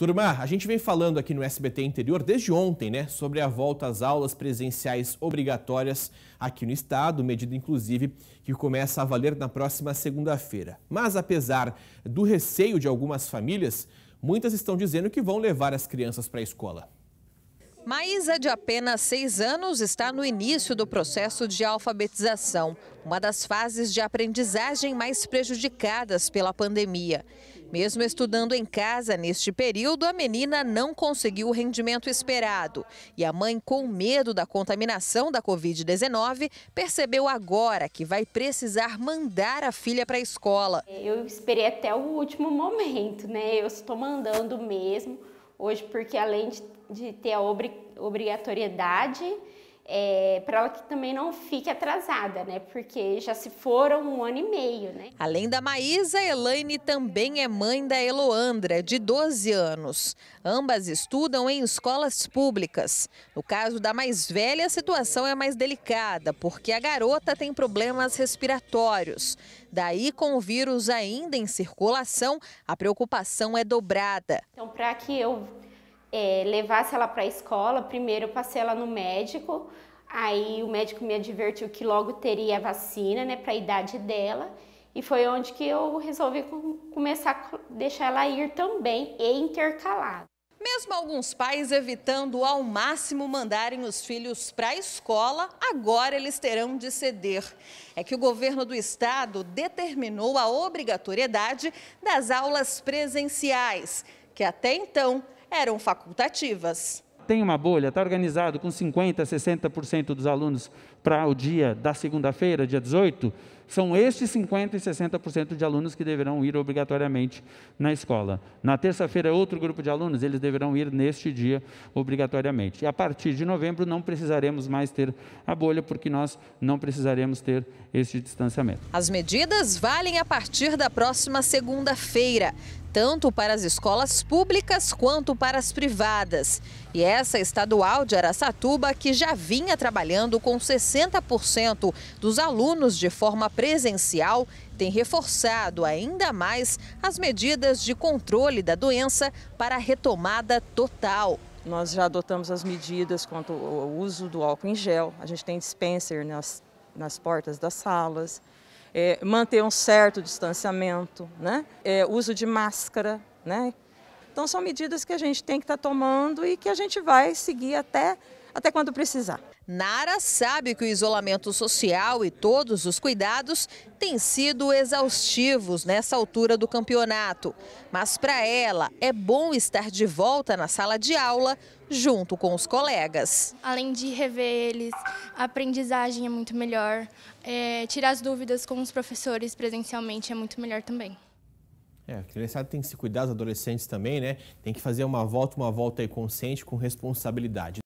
Turma, a gente vem falando aqui no SBT Interior desde ontem, né, sobre a volta às aulas presenciais obrigatórias aqui no estado, medida inclusive que começa a valer na próxima segunda-feira. Mas apesar do receio de algumas famílias, muitas estão dizendo que vão levar as crianças para a escola. Maísa, de apenas seis anos, está no início do processo de alfabetização, uma das fases de aprendizagem mais prejudicadas pela pandemia. Mesmo estudando em casa neste período, a menina não conseguiu o rendimento esperado. E a mãe, com medo da contaminação da Covid-19, percebeu agora que vai precisar mandar a filha para a escola. Eu esperei até o último momento, né? Eu estou mandando mesmo hoje, porque além de, de ter a obrigatoriedade, é, para ela que também não fique atrasada, né? Porque já se foram um ano e meio, né? Além da Maísa, Elaine também é mãe da Eloandra, de 12 anos. Ambas estudam em escolas públicas. No caso da mais velha, a situação é mais delicada, porque a garota tem problemas respiratórios. Daí, com o vírus ainda em circulação, a preocupação é dobrada. Então, para que eu é, levasse ela para a escola. Primeiro eu passei ela no médico, aí o médico me advertiu que logo teria a vacina, né, para a idade dela. E foi onde que eu resolvi começar a deixar ela ir também e intercalar. Mesmo alguns pais evitando ao máximo mandarem os filhos para a escola, agora eles terão de ceder. É que o governo do estado determinou a obrigatoriedade das aulas presenciais, que até então eram facultativas. Tem uma bolha, está organizado com 50%, 60% dos alunos para o dia da segunda-feira, dia 18%, são estes 50% e 60% de alunos que deverão ir obrigatoriamente na escola. Na terça-feira, outro grupo de alunos, eles deverão ir neste dia obrigatoriamente. E a partir de novembro, não precisaremos mais ter a bolha, porque nós não precisaremos ter este distanciamento. As medidas valem a partir da próxima segunda-feira tanto para as escolas públicas quanto para as privadas. E essa estadual de Araçatuba, que já vinha trabalhando com 60% dos alunos de forma presencial, tem reforçado ainda mais as medidas de controle da doença para a retomada total. Nós já adotamos as medidas quanto ao uso do álcool em gel, a gente tem dispenser nas, nas portas das salas é, manter um certo distanciamento, né? É, uso de máscara. Né? Então são medidas que a gente tem que estar tá tomando e que a gente vai seguir até, até quando precisar. Nara sabe que o isolamento social e todos os cuidados têm sido exaustivos nessa altura do campeonato. Mas para ela é bom estar de volta na sala de aula junto com os colegas. Além de rever eles, a aprendizagem é muito melhor, é, tirar as dúvidas com os professores presencialmente é muito melhor também. É, a criançada tem que se cuidar, os adolescentes também, né? Tem que fazer uma volta, uma volta aí consciente, com responsabilidade.